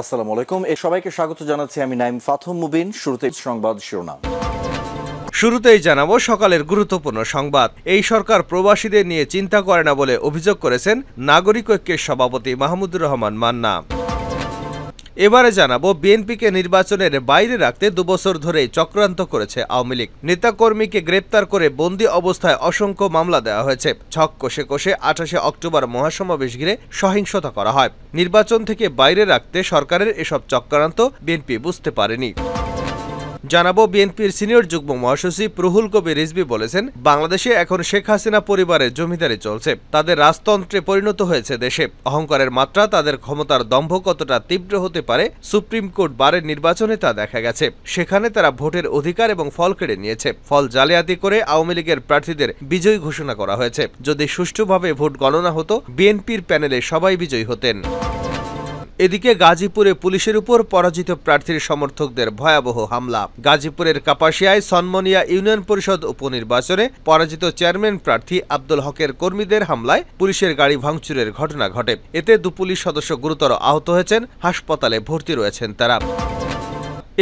আসসালামু আলাইকুম এ সবাইকে স্বাগত জানাচ্ছি আমি নাইম ফাথম মুবিন শুরুতে সংবাদ শিরোনাম শুরুতেই জানাবো সকালের গুরুত্বপূর্ণ সংবাদ এই সরকার প্রবাসীদের নিয়ে চিন্তা করে না বলে অভিযোগ করেছেন নাগরিক ঐক্যের সভাপতি মাহমুদুর রহমান মান্না এবারে জানাবো বিএনপিকে নির্বাচনের বাইরে রাখতে দুবছর ধরেই চক্রান্ত করেছে আওয়ামী লীগ নেতাকর্মীকে গ্রেপ্তার করে বন্দী অবস্থায় অসংখ্য মামলা দেওয়া হয়েছে ছক কষে কষে আঠাশে অক্টোবর মহাসমাবেশ ঘিরে সহিংসতা করা হয় নির্বাচন থেকে বাইরে রাখতে সরকারের এসব চক্রান্ত বিএনপি বুঝতে পারেনি জানাবো বিএনপির সিনিয়র যুগ্ম মহাসচিব প্রহুল কবির রিজবি বলেছেন বাংলাদেশে এখন শেখ হাসিনা পরিবারের জমিদারি চলছে তাদের রাজতন্ত্রে পরিণত হয়েছে দেশে অহংকারের মাত্রা তাদের ক্ষমতার দম্ভ কতটা তীব্র হতে পারে সুপ্রিম কোর্ট বারের নির্বাচনে তা দেখা গেছে সেখানে তারা ভোটের অধিকার এবং ফল কেড়ে নিয়েছে ফল জালিয়াতি করে আওয়ামী লীগের প্রার্থীদের বিজয়ী ঘোষণা করা হয়েছে যদি সুষ্ঠুভাবে ভোট গণনা হতো বিএনপির প্যানেলে সবাই বিজয়ী হতেন এদিকে গাজীপুরে পুলিশের উপর পরাজিত প্রার্থীর সমর্থকদের ভয়াবহ হামলা গাজীপুরের কাপাসিয়ায় সনমনিয়া ইউনিয়ন পরিষদ উপনির্বাচনে পরাজিত চেয়ারম্যান প্রার্থী আব্দুল হকের কর্মীদের হামলায় পুলিশের গাড়ি ভাঙচুরের ঘটনা ঘটে এতে দু পুলিশ সদস্য গুরুতর আহত হয়েছেন হাসপাতালে ভর্তি রয়েছেন তারা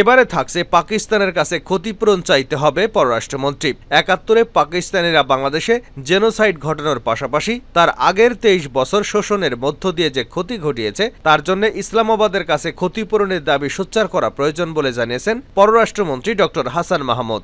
এবারে থাকছে পাকিস্তানের কাছে ক্ষতিপূরণ চাইতে হবে পররাষ্ট্রমন্ত্রী একাত্তরে পাকিস্তানিরা বাংলাদেশে জেনোসাইড ঘটানোর পাশাপাশি তার আগের তেইশ বছর শোষণের মধ্য দিয়ে যে ক্ষতি ঘটিয়েছে তার জন্য ইসলামাবাদের কাছে ক্ষতিপূরণের দাবি সোচ্চার করা প্রয়োজন বলে জানিয়েছেন পররাষ্ট্রমন্ত্রী ডক্টর হাসান মাহমুদ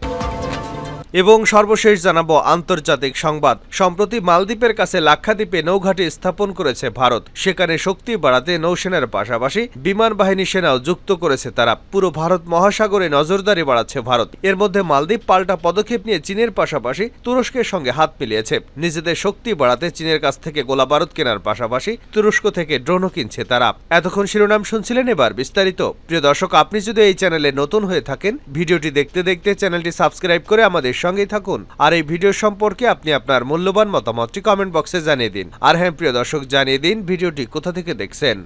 এবং সর্বশেষ জানাব আন্তর্জাতিক সংবাদ সম্প্রতি মালদ্বীপের কাছে লাক্ষাদ্বীপে নৌঘাঁটি স্থাপন করেছে ভারত সেখানে শক্তি বাড়াতে নৌসেনার পাশাপাশি বিমান বাহিনী সেনাও যুক্ত করেছে তারা পুরো ভারত মহাসাগরে নজরদারি বাড়াচ্ছে ভারত এর মধ্যে মালদ্বীপ পাল্টা পদক্ষেপ নিয়ে চীনের পাশাপাশি তুরস্কের সঙ্গে হাত মিলিয়েছে নিজেদের শক্তি বাড়াতে চীনের কাছ থেকে বারুদ কেনার পাশাপাশি তুরস্ক থেকে ড্রোনও কিনছে তারা এতক্ষণ শিরোনাম শুনছিলেন এবার বিস্তারিত প্রিয় দর্শক আপনি যদি এই চ্যানেলে নতুন হয়ে থাকেন ভিডিওটি দেখতে দেখতে চ্যানেলটি সাবস্ক্রাইব করে আমাদের সঙ্গেই থাকুন আর এই ভিডিও সম্পর্কে আপনি আপনার মূল্যবান মতামতটি কমেন্ট বক্সে জানিয়ে দিন আর হ্যাঁ প্রিয় দর্শক জানিয়ে দিন ভিডিওটি কোথা থেকে দেখছেন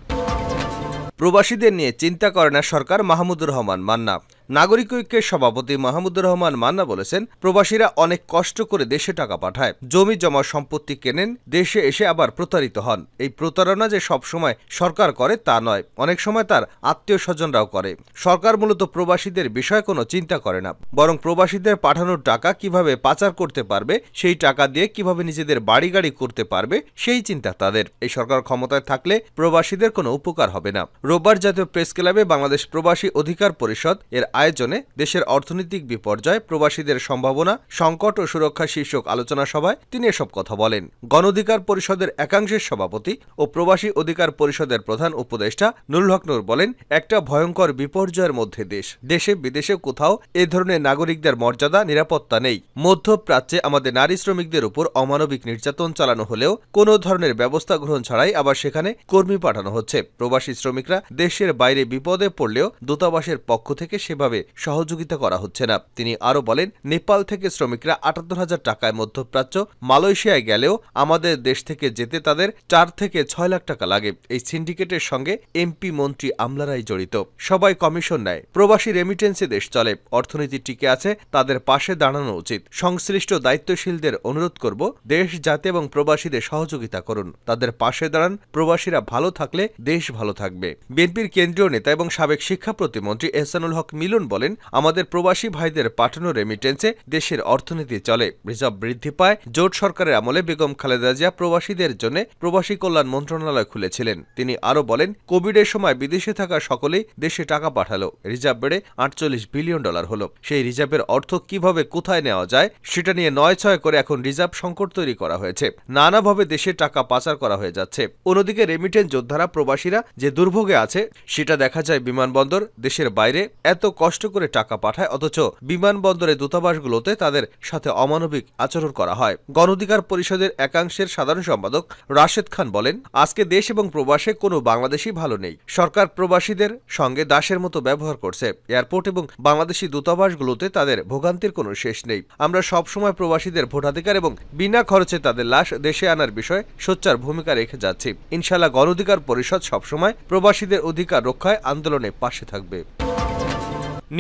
প্রবাসীদের নিয়ে চিন্তা করে না সরকার মাহমুদুর রহমান মান্না নাগরিক ঐক্যের সভাপতি মাহমুদুর রহমান মান্না বলেছেন প্রবাসীরা অনেক কষ্ট করে দেশে টাকা পাঠায় জমি জমা সম্পত্তি কেনেন দেশে এসে আবার প্রতারিত হন এই প্রতারণা যে সবসময় সরকার করে তা নয় অনেক সময় তার আত্মীয় স্বজনরাও করে সরকার মূলত প্রবাসীদের বিষয়ে কোনো চিন্তা করে না বরং প্রবাসীদের পাঠানোর টাকা কিভাবে পাচার করতে পারবে সেই টাকা দিয়ে কিভাবে নিজেদের বাড়ি গাড়ি করতে পারবে সেই চিন্তা তাদের এই সরকার ক্ষমতায় থাকলে প্রবাসীদের কোনো উপকার হবে না রোববার জাতীয় প্রেস ক্লাবে বাংলাদেশ প্রবাসী অধিকার পরিষদ এর আয়োজনে দেশের অর্থনৈতিক বিপর্যয় প্রবাসীদের সম্ভাবনা সংকট ও সুরক্ষা শীর্ষক আলোচনা সভায় তিনি এসব কথা বলেন গণঅধিকার পরিষদের একাংশের সভাপতি ও প্রবাসী অধিকার পরিষদের প্রধান উপদেষ্টা নুরুল হক নুর বলেন একটা ভয়ঙ্কর বিপর্যয়ের মধ্যে দেশ দেশে বিদেশে কোথাও এ ধরনের নাগরিকদের মর্যাদা নিরাপত্তা নেই মধ্যপ্রাচ্যে আমাদের নারী শ্রমিকদের উপর অমানবিক নির্যাতন চালানো হলেও কোনো ধরনের ব্যবস্থা গ্রহণ ছাড়াই আবার সেখানে কর্মী পাঠানো হচ্ছে প্রবাসী শ্রমিকরা দেশের বাইরে বিপদে পড়লেও দূতাবাসের পক্ষ থেকে সেভাবে কোনোভাবে সহযোগিতা করা হচ্ছে না তিনি আরও বলেন নেপাল থেকে শ্রমিকরা আটাত্তর হাজার টাকায় মধ্যপ্রাচ্য মালয়েশিয়ায় গেলেও আমাদের দেশ থেকে যেতে তাদের চার থেকে ছয় লাখ টাকা লাগে এই সিন্ডিকেটের সঙ্গে এমপি মন্ত্রী আমলারাই জড়িত সবাই কমিশন নেয় প্রবাসী রেমিটেন্সে দেশ চলে অর্থনীতি টিকে আছে তাদের পাশে দাঁড়ানো উচিত সংশ্লিষ্ট দায়িত্বশীলদের অনুরোধ করব দেশ যাতে এবং প্রবাসীদের সহযোগিতা করুন তাদের পাশে দাঁড়ান প্রবাসীরা ভালো থাকলে দেশ ভালো থাকবে বিএনপির কেন্দ্রীয় নেতা এবং সাবেক শিক্ষা প্রতিমন্ত্রী এহসানুল হক মিলন মিলন বলেন আমাদের প্রবাসী ভাইদের পাঠানো রেমিটেন্সে দেশের অর্থনীতি চলে রিজার্ভ বৃদ্ধি পায় জোট সরকারের আমলে বেগম খালেদা জিয়া প্রবাসীদের জন্য প্রবাসী কল্যাণ মন্ত্রণালয় খুলেছিলেন তিনি আরও বলেন কোভিডের সময় বিদেশে থাকা সকলেই দেশে টাকা পাঠালো রিজার্ভ বেড়ে আটচল্লিশ বিলিয়ন ডলার হল সেই রিজার্ভের অর্থ কিভাবে কোথায় নেওয়া যায় সেটা নিয়ে নয় ছয় করে এখন রিজার্ভ সংকট তৈরি করা হয়েছে নানাভাবে দেশে টাকা পাচার করা হয়ে যাচ্ছে অন্যদিকে রেমিটেন্স যোদ্ধারা প্রবাসীরা যে দুর্ভোগে আছে সেটা দেখা যায় বিমানবন্দর দেশের বাইরে এত কষ্ট কষ্ট করে টাকা পাঠায় অথচ বিমানবন্দরে দূতাবাসগুলোতে তাদের সাথে অমানবিক আচরণ করা হয় গণধিকার পরিষদের একাংশের সাধারণ সম্পাদক রাশেদ খান বলেন আজকে দেশ এবং প্রবাসে কোনো বাংলাদেশি ভালো নেই সরকার প্রবাসীদের সঙ্গে দাসের মতো ব্যবহার করছে এয়ারপোর্ট এবং বাংলাদেশি দূতাবাসগুলোতে তাদের ভোগান্তির কোনো শেষ নেই আমরা সবসময় প্রবাসীদের ভোটাধিকার এবং বিনা খরচে তাদের লাশ দেশে আনার বিষয়ে সোচ্চার ভূমিকা রেখে যাচ্ছি ইনশাল্লাহ গণধিকার পরিষদ সবসময় প্রবাসীদের অধিকার রক্ষায় আন্দোলনে পাশে থাকবে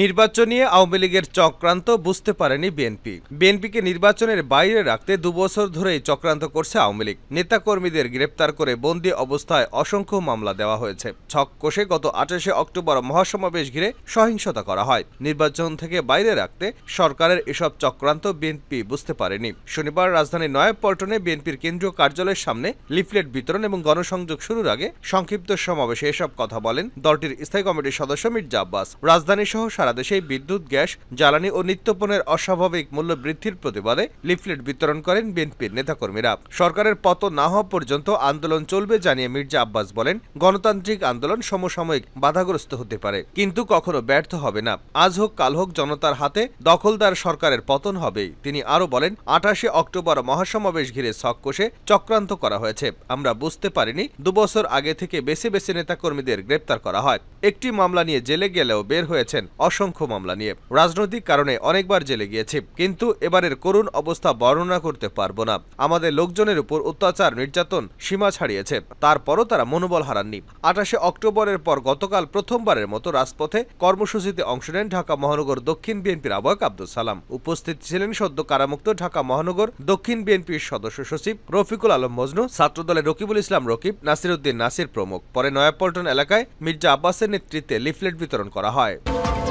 নির্বাচন নিয়ে আওয়ামী লীগের চক্রান্ত বুঝতে পারেনি বিএনপি বিএনপিকে নির্বাচনের বাইরে রাখতে দুবছর ধরেই চক্রান্ত করছে আওয়ামী লীগ নেতাকর্মীদের গ্রেপ্তার করে বন্দী অবস্থায় অসংখ্য মামলা দেওয়া হয়েছে ছক কোষে গত আঠাশে অক্টোবর মহাসমাবেশ ঘিরে সহিংসতা করা হয় নির্বাচন থেকে বাইরে রাখতে সরকারের এসব চক্রান্ত বিএনপি বুঝতে পারেনি শনিবার রাজধানীর নয়াপল্টনে বিএনপির কেন্দ্রীয় কার্যালয়ের সামনে লিফলেট বিতরণ এবং গণসংযোগ শুরুর আগে সংক্ষিপ্ত সমাবেশে এসব কথা বলেন দলটির স্থায়ী কমিটির সদস্য মির্জা আব্বাস রাজধানী সহ সারা দেশে বিদ্যুৎ গ্যাস জ্বালানি ও নিত্যপণের অস্বাভাবিক মূল্য বৃদ্ধির প্রতিবাদে লিফলেট বিতরণ করেন বিএনপির নেতাকর্মীরা সরকারের পত না হওয়া পর্যন্ত আন্দোলন চলবে জানিয়ে মির্জা আব্বাস বলেন গণতান্ত্রিক আন্দোলন সমসাময়িক বাধাগ্রস্ত হতে পারে কিন্তু কখনো ব্যর্থ হবে না আজ হোক কাল হোক জনতার হাতে দখলদার সরকারের পতন হবে তিনি আরও বলেন আঠাশে অক্টোবর মহাসমাবেশ ঘিরে সককোষে চক্রান্ত করা হয়েছে আমরা বুঝতে পারিনি দুবছর আগে থেকে বেছে বেছে নেতাকর্মীদের গ্রেপ্তার করা হয় একটি মামলা নিয়ে জেলে গেলেও বের হয়েছেন অসংখ্য মামলা নিয়ে রাজনৈতিক কারণে অনেকবার জেলে গিয়েছি কিন্তু এবারের করুণ অবস্থা বর্ণনা করতে পারবো না আমাদের লোকজনের উপর অত্যাচার নির্যাতন সীমা ছাড়িয়েছে তারপরও তারা মনোবল হারাননি আঠাশে অক্টোবরের পর গতকাল প্রথমবারের মতো রাজপথে কর্মসূচিতে অংশ নেন ঢাকা মহানগর দক্ষিণ বিএনপির আহ্বায়ক আব্দুল সালাম উপস্থিত ছিলেন সদ্য কারামুক্ত ঢাকা মহানগর দক্ষিণ বিএনপির সদস্য সচিব রফিকুল আলম মজনু ছাত্রদলের রকিবুল ইসলাম রকিব উদ্দিন নাসির প্রমুখ পরে নয়াপল্টন এলাকায় মির্জা আব্বাসের নেতৃত্বে লিফলেট বিতরণ করা হয়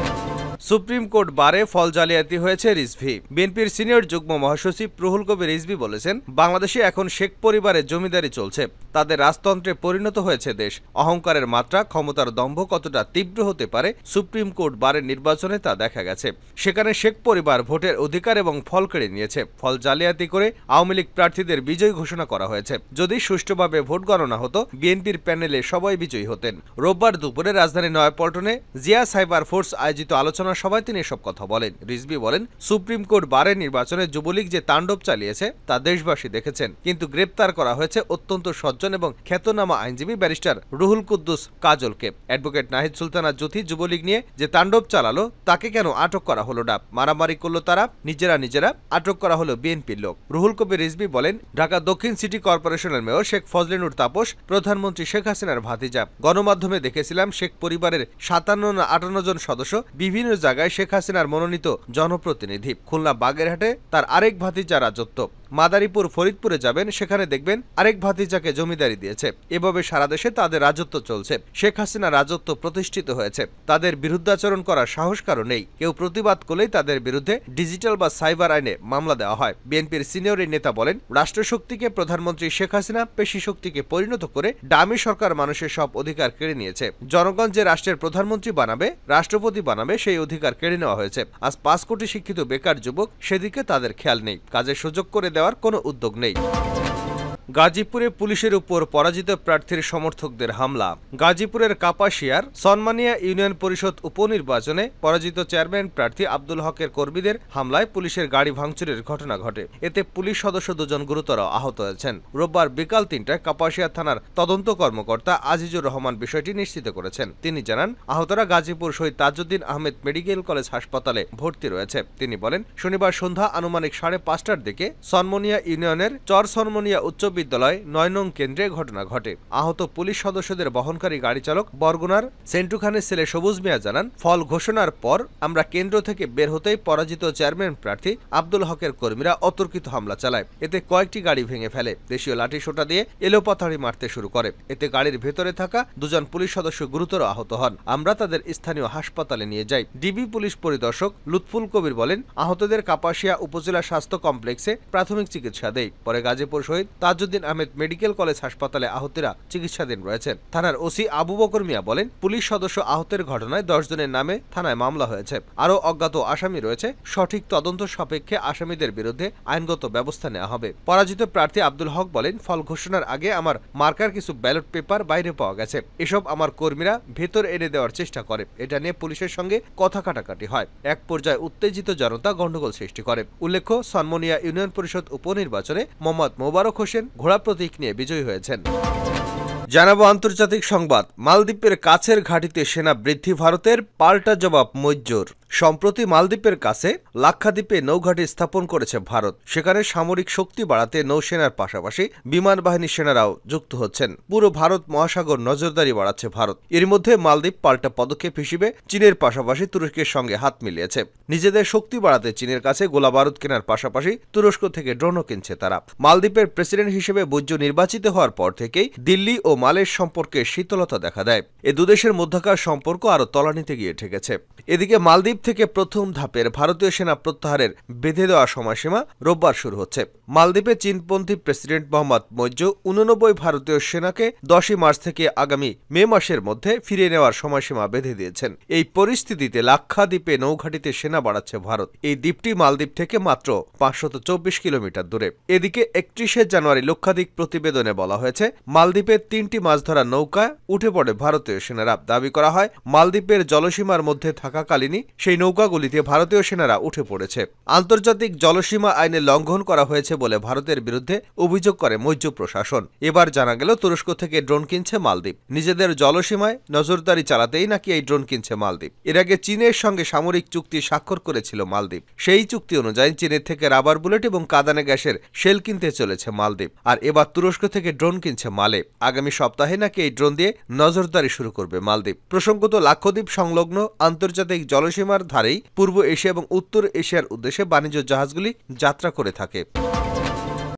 Bye. সুপ্রিম কোর্ট বারে ফল জালিয়াতি হয়েছে রিজভি বিএনপির সিনিয়র যুগ্ম মহাসচিব প্রহুল কবি রিজভি বলেছেন বাংলাদেশে এখন শেখ পরিবারের জমিদারি চলছে তাদের রাজতন্ত্রে পরিণত হয়েছে দেশ অহংকারের মাত্রা ক্ষমতার দম্ভ কতটা তীব্র হতে পারে সুপ্রিম কোর্ট বারের নির্বাচনে তা দেখা গেছে সেখানে শেখ পরিবার ভোটের অধিকার এবং ফল কেড়ে নিয়েছে ফল জালিয়াতি করে আওয়ামী লীগ প্রার্থীদের বিজয় ঘোষণা করা হয়েছে যদি সুষ্ঠুভাবে ভোট গণনা হতো বিএনপির প্যানেলে সবাই বিজয়ী হতেন রোববার দুপুরে রাজধানী নয়াপল্টনে জিয়া সাইবার ফোর্স আয়োজিত আলোচনা আলোচনা সভায় তিনি এসব কথা বলেন রিজবি বলেন সুপ্রিম কোর্ট বারে নির্বাচনে যুবলীগ যে তাণ্ডব চালিয়েছে তা দেশবাসী দেখেছেন কিন্তু গ্রেপ্তার করা হয়েছে অত্যন্ত সজ্জন এবং খ্যাতনামা আইনজীবী ব্যারিস্টার রুহুল কুদ্দুস কাজলকে অ্যাডভোকেট নাহিদ সুলতানা জ্যোতি যুবলীগ নিয়ে যে তাণ্ডব চালালো তাকে কেন আটক করা হলো না মারামারি করলো তারা নিজেরা নিজেরা আটক করা হলো বিএনপির লোক রুহুল কবির রিজবি বলেন ঢাকা দক্ষিণ সিটি কর্পোরেশনের মেয়র শেখ ফজলিনুর তাপস প্রধানমন্ত্রী শেখ হাসিনার ভাতিজা গণমাধ্যমে দেখেছিলাম শেখ পরিবারের সাতান্ন না আটান্ন জন সদস্য বিভিন্ন জায়গায় শেখ হাসিনার মনোনীত জনপ্রতিনিধি খুলনা বাগেরহাটে তার আরেক ভাতিজা রাজত্ব মাদারীপুর ফরিদপুরে যাবেন সেখানে দেখবেন আরেক ভাতিজাকে জমিদারি দিয়েছে এভাবে সারা দেশে তাদের রাজত্ব চলছে শেখ হাসিনা রাজত্ব প্রতিষ্ঠিত হয়েছে তাদের বিরুদ্ধাচরণ করার সাহস কারো নেই কেউ প্রতিবাদ করলেই তাদের বিরুদ্ধে ডিজিটাল বা সাইবার আইনে মামলা দেওয়া হয় বিএনপির সিনিয়র নেতা বলেন রাষ্ট্রশক্তিকে প্রধানমন্ত্রী শেখ হাসিনা পেশি শক্তিকে পরিণত করে ডামি সরকার মানুষের সব অধিকার কেড়ে নিয়েছে জনগণ যে রাষ্ট্রের প্রধানমন্ত্রী বানাবে রাষ্ট্রপতি বানাবে সেই অধিকার কেড়ে নেওয়া হয়েছে আজ পাঁচ কোটি শিক্ষিত বেকার যুবক সেদিকে তাদের খেয়াল নেই কাজে সুযোগ করে দেওয়ার কোনো উদ্যোগ নেই গাজীপুরে পুলিশের উপর পরাজিত প্রার্থীর সমর্থকদের হামলা গাজীপুরের কাপাসিয়ার সনমানিয়া ইউনিয়ন পরিষদ উপনির্বাচনে পরাজিত চেয়ারম্যান প্রার্থী আব্দুল হকের কর্মীদের হামলায় পুলিশের গাড়ি ভাঙচুরের ঘটনা ঘটে এতে পুলিশ সদস্য দুজন গুরুতর আহত হয়েছেন রোববার বিকাল তিনটায় কাপাসিয়া থানার তদন্ত কর্মকর্তা আজিজুর রহমান বিষয়টি নিশ্চিত করেছেন তিনি জানান আহতরা গাজীপুর শহীদ তাজুদ্দিন আহমেদ মেডিকেল কলেজ হাসপাতালে ভর্তি রয়েছে তিনি বলেন শনিবার সন্ধ্যা আনুমানিক সাড়ে পাঁচটার দিকে সনমনিয়া ইউনিয়নের চর সনমনিয়া উচ্চ বিশ্ববিদ্যালয় নয় নং কেন্দ্রে ঘটনা ঘটে আহত পুলিশ সদস্যদের বহনকারী গাড়ি চালক বরগুনার সেন্টুখানের ছেলে সবুজ মিয়া জানান ফল ঘোষণার পর আমরা কেন্দ্র থেকে বের হতেই পরাজিত চেয়ারম্যান প্রার্থী আব্দুল হকের কর্মীরা অতর্কিত হামলা চালায় এতে কয়েকটি গাড়ি ভেঙে ফেলে দেশীয় লাঠি সোটা দিয়ে এলোপাথাড়ি মারতে শুরু করে এতে গাড়ির ভেতরে থাকা দুজন পুলিশ সদস্য গুরুতর আহত হন আমরা তাদের স্থানীয় হাসপাতালে নিয়ে যাই ডিবি পুলিশ পরিদর্শক লুৎফুল কবির বলেন আহতদের কাপাসিয়া উপজেলা স্বাস্থ্য কমপ্লেক্সে প্রাথমিক চিকিৎসা দেয় পরে গাজীপুর শহীদ তাজ তাজউদ্দিন আহমেদ মেডিকেল কলেজ হাসপাতালে আহতেরা চিকিৎসাধীন রয়েছেন থানার ওসি আবু বকর মিয়া বলেন পুলিশ সদস্য আহতের ঘটনায় জনের নামে থানায় মামলা হয়েছে আরও অজ্ঞাত আসামি রয়েছে সঠিক তদন্ত সাপেক্ষে আসামিদের বিরুদ্ধে আইনগত ব্যবস্থা নেওয়া হবে পরাজিত প্রার্থী আব্দুল হক বলেন ফল ঘোষণার আগে আমার মার্কার কিছু ব্যালট পেপার বাইরে পাওয়া গেছে এসব আমার কর্মীরা ভেতর এনে দেওয়ার চেষ্টা করে এটা নিয়ে পুলিশের সঙ্গে কথা কাটাকাটি হয় এক পর্যায়ে উত্তেজিত জনতা গণ্ডগোল সৃষ্টি করে উল্লেখ্য সনমনিয়া ইউনিয়ন পরিষদ উপনির্বাচনে মোহাম্মদ মোবারক হোসেন ঘোড়া প্রতীক নিয়ে বিজয়ী হয়েছেন জানাবো আন্তর্জাতিক সংবাদ মালদ্বীপের কাছের ঘাটিতে সেনা বৃদ্ধি ভারতের পাল্টা জবাব মৈজুর সম্প্রতি মালদ্বীপের কাছে লাক্ষাদ্বীপে নৌঘাটি স্থাপন করেছে ভারত সেখানে সামরিক শক্তি বাড়াতে নৌসেনার পাশাপাশি বিমান বাহিনী সেনারাও যুক্ত হচ্ছেন পুরো ভারত মহাসাগর নজরদারি বাড়াচ্ছে ভারত এর মধ্যে মালদ্বীপ পাল্টা পদক্ষেপ হিসেবে চীনের পাশাপাশি তুরস্কের সঙ্গে হাত মিলিয়েছে নিজেদের শক্তি বাড়াতে চীনের কাছে গোলা বারুদ কেনার পাশাপাশি তুরস্ক থেকে ড্রোনও কিনছে তারা মালদ্বীপের প্রেসিডেন্ট হিসেবে বৈজ্য নির্বাচিত হওয়ার পর থেকেই দিল্লি ও মালের সম্পর্কে শীতলতা দেখা দেয় এ দুদেশের মধ্যকার সম্পর্ক আরও তলানিতে গিয়ে ঠেকেছে এদিকে মালদ্বীপ থেকে প্রথম ধাপের ভারতীয় সেনা প্রত্যাহারের বেঁধে দেওয়া সময়সীমা রোববার শুরু হচ্ছে মালদ্বীপে চীনপন্থী প্রেসিডেন্ট মোহাম্মদ মৈজ উননব্বই ভারতীয় সেনাকে দশই মার্চ থেকে আগামী মে মাসের মধ্যে ফিরিয়ে নেওয়ার সময়সীমা বেঁধে দিয়েছেন এই পরিস্থিতিতে লাক্ষাদ্বীপে নৌঘাটিতে সেনা বাড়াচ্ছে ভারত এই দ্বীপটি মালদ্বীপ থেকে মাত্র পাঁচশত কিলোমিটার দূরে এদিকে একত্রিশে জানুয়ারি লক্ষাধিক প্রতিবেদনে বলা হয়েছে মালদ্বীপের তিন তিনটি মাছ ধরা নৌকা উঠে পড়ে ভারতীয় সেনারা দাবি করা হয় মালদ্বীপের জলসীমার মধ্যে থাকাকালীনই সেই নৌকাগুলিতে ভারতীয় সেনারা উঠে পড়েছে আন্তর্জাতিক জলসীমা আইনে লঙ্ঘন করা হয়েছে বলে ভারতের বিরুদ্ধে অভিযোগ করে মৈজ্য প্রশাসন এবার জানা গেল তুরস্ক থেকে ড্রোন কিনছে মালদ্বীপ নিজেদের জলসীমায় নজরদারি চালাতেই নাকি এই ড্রোন কিনছে মালদ্বীপ এর আগে চীনের সঙ্গে সামরিক চুক্তি স্বাক্ষর করেছিল মালদ্বীপ সেই চুক্তি অনুযায়ী চীনের থেকে রাবার বুলেট এবং কাদানে গ্যাসের শেল কিনতে চলেছে মালদ্বীপ আর এবার তুরস্ক থেকে ড্রোন কিনছে মালে আগামী সপ্তাহে নাকি এই ড্রোন দিয়ে নজরদারি শুরু করবে মালদ্বীপ প্রসঙ্গত লাক্ষদ্বীপ সংলগ্ন আন্তর্জাতিক জলসীমার ধারেই পূর্ব এশিয়া এবং উত্তর এশিয়ার উদ্দেশ্যে বাণিজ্য জাহাজগুলি যাত্রা করে থাকে